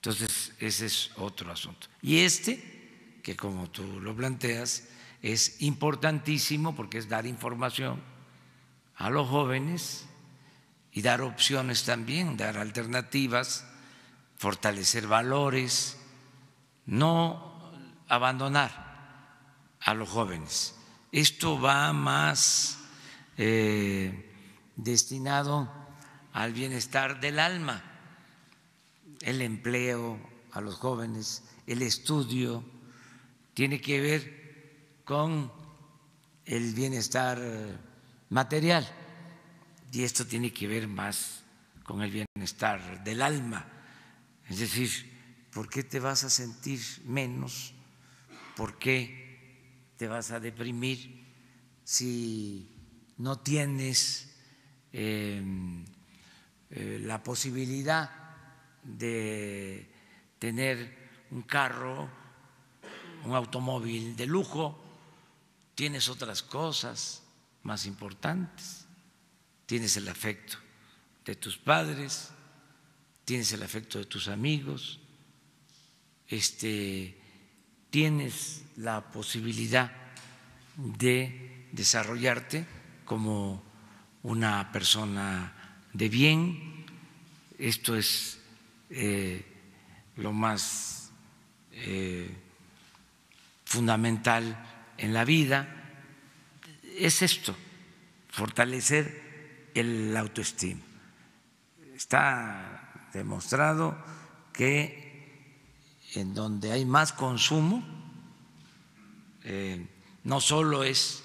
Entonces, ese es otro asunto. Y este, que como tú lo planteas, es importantísimo porque es dar información a los jóvenes y dar opciones también, dar alternativas, fortalecer valores, no abandonar a los jóvenes. Esto va más eh, destinado al bienestar del alma el empleo a los jóvenes, el estudio, tiene que ver con el bienestar material y esto tiene que ver más con el bienestar del alma. Es decir, ¿por qué te vas a sentir menos? ¿Por qué te vas a deprimir si no tienes em, eh, la posibilidad de tener un carro, un automóvil de lujo, tienes otras cosas más importantes, tienes el afecto de tus padres, tienes el afecto de tus amigos, este, tienes la posibilidad de desarrollarte como una persona de bien. Esto es eh, lo más eh, fundamental en la vida es esto, fortalecer el autoestima. Está demostrado que en donde hay más consumo, eh, no solo es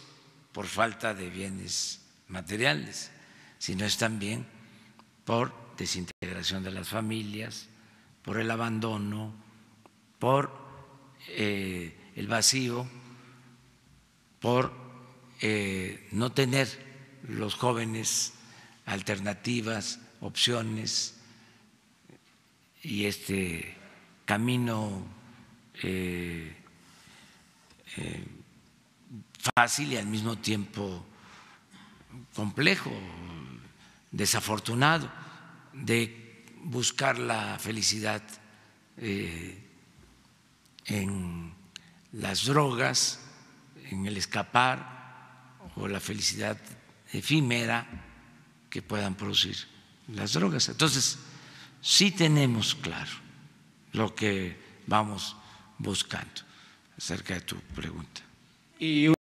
por falta de bienes materiales, sino es también por desintegración de las familias, por el abandono, por eh, el vacío, por eh, no tener los jóvenes alternativas, opciones y este camino eh, fácil y al mismo tiempo complejo, desafortunado de buscar la felicidad eh, en las drogas, en el escapar o la felicidad efímera que puedan producir las drogas. Entonces, sí tenemos claro lo que vamos buscando acerca de tu pregunta.